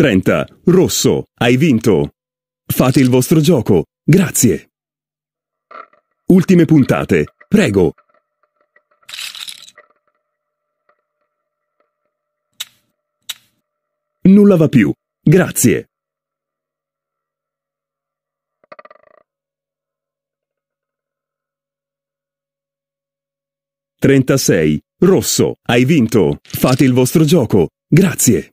30. Rosso. Hai vinto. Fate il vostro gioco. Grazie. Ultime puntate. Prego. Nulla va più. Grazie. Trentasei. Rosso. Hai vinto. Fate il vostro gioco. Grazie.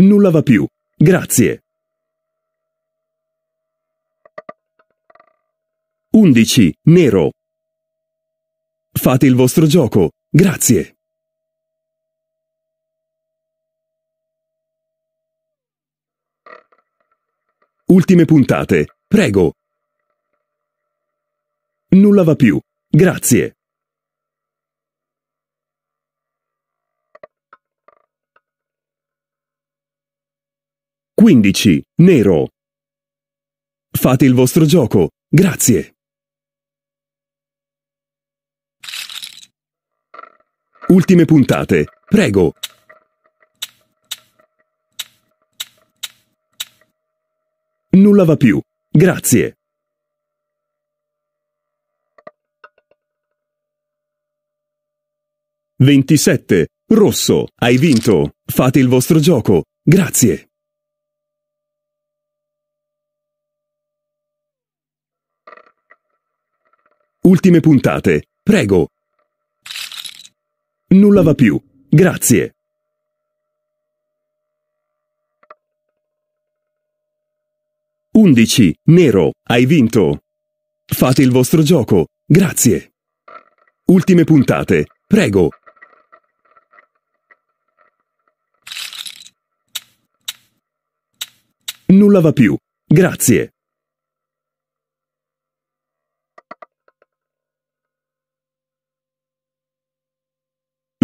Nulla va più. Grazie. 11. Nero. Fate il vostro gioco. Grazie. Ultime puntate. Prego. Nulla va più. Grazie. 15. Nero. Fate il vostro gioco. Grazie. Ultime puntate. Prego. Nulla va più. Grazie. Ventisette. Rosso. Hai vinto. Fate il vostro gioco. Grazie. Ultime puntate. Prego. Nulla va più. Grazie. Undici. Nero. Hai vinto. Fate il vostro gioco. Grazie. Ultime puntate. Prego. Nulla va più. Grazie.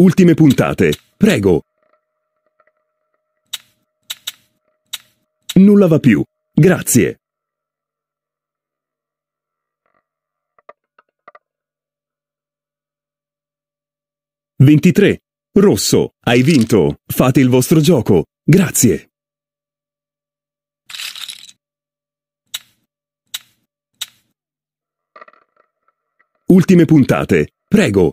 Ultime puntate, prego. Nulla va più. Grazie. Ventitré. Rosso, hai vinto. Fate il vostro gioco. Grazie. Ultime puntate, prego.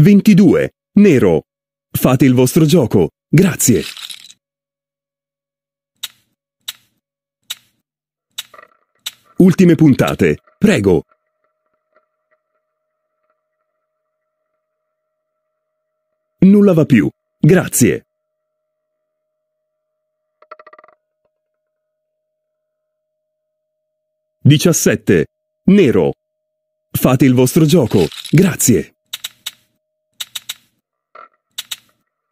22. Nero. Fate il vostro gioco. Grazie. Ultime puntate. Prego. Nulla va più. Grazie. Diciassette. Nero. Fate il vostro gioco. Grazie.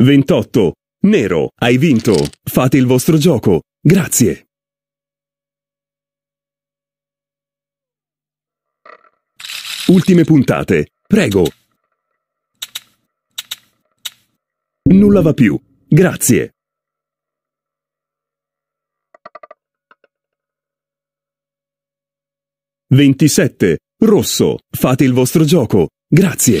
28. Nero, hai vinto. Fate il vostro gioco. Grazie. Ultime puntate. Prego. Nulla va più. Grazie. Ventisette. Rosso. Fate il vostro gioco. Grazie.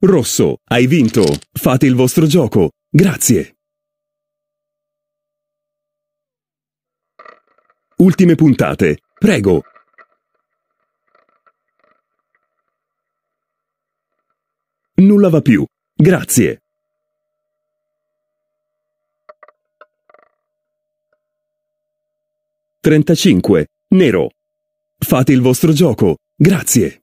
Rosso, hai vinto! Fate il vostro gioco! Grazie! Ultime puntate, prego! Nulla va più, grazie! Trentacinque, nero! Fate il vostro gioco, grazie!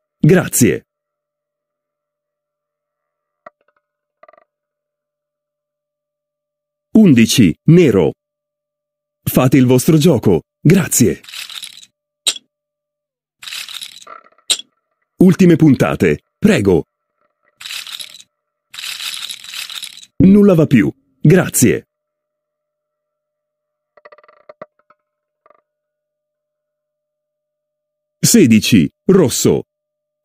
Grazie. Undici. Nero. Fate il vostro gioco. Grazie. Ultime puntate. Prego. Nulla va più. Grazie. Sedici. Rosso.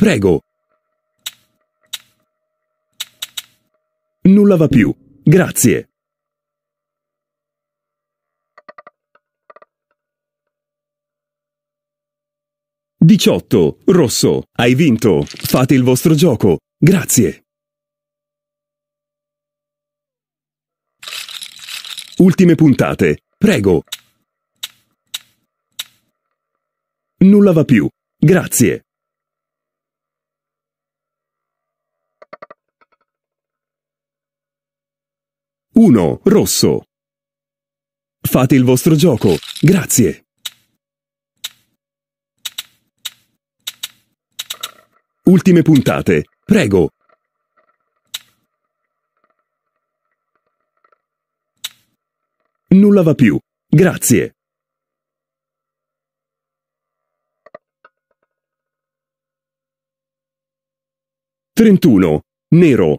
Prego. Nulla va più. Grazie. Diciotto. Rosso. Hai vinto. Fate il vostro gioco. Grazie. Ultime puntate. Prego. Nulla va più. Grazie. 1. Rosso. Fate il vostro gioco. Grazie. Ultime puntate. Prego. Nulla va più. Grazie. Trentuno. Nero.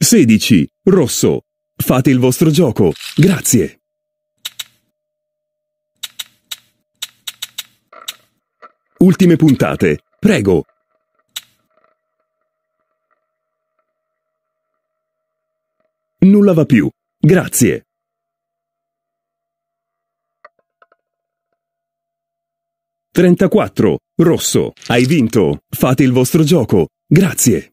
16. Rosso. Fate il vostro gioco. Grazie. Ultime puntate. Prego. Nulla va più. Grazie. Trentaquattro. Rosso. Hai vinto. Fate il vostro gioco. Grazie.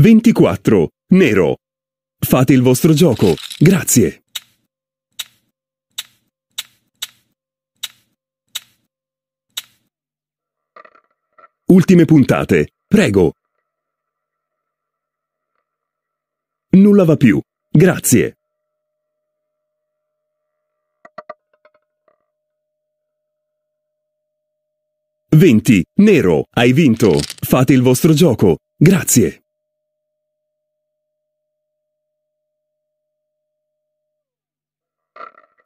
24. Nero. Fate il vostro gioco. Grazie. Ultime puntate. Prego. Nulla va più. Grazie. Venti. Nero. Hai vinto. Fate il vostro gioco. Grazie.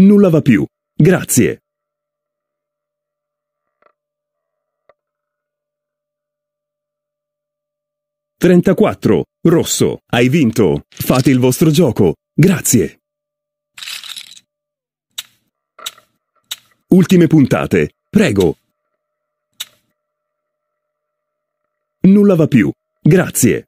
Nulla va più. Grazie. Trentaquattro. Rosso. Hai vinto. Fate il vostro gioco. Grazie. Ultime puntate. Prego. Nulla va più. Grazie.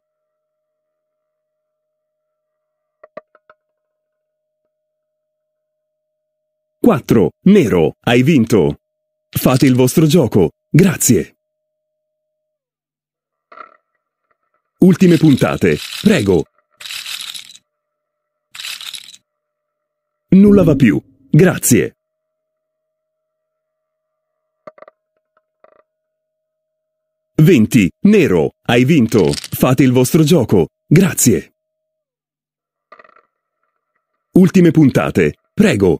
4. Nero, hai vinto. Fate il vostro gioco. Grazie. Ultime puntate. Prego. Nulla va più. Grazie. Venti. Nero, hai vinto. Fate il vostro gioco. Grazie. Ultime puntate. Prego.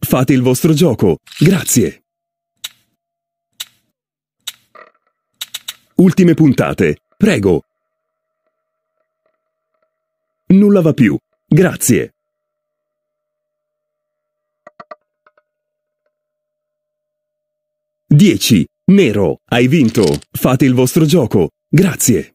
Fate il vostro gioco. Grazie. Ultime puntate. Prego. Nulla va più. Grazie. Dieci. Nero. Hai vinto. Fate il vostro gioco. Grazie.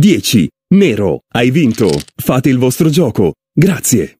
10. Nero, hai vinto. Fate il vostro gioco. Grazie.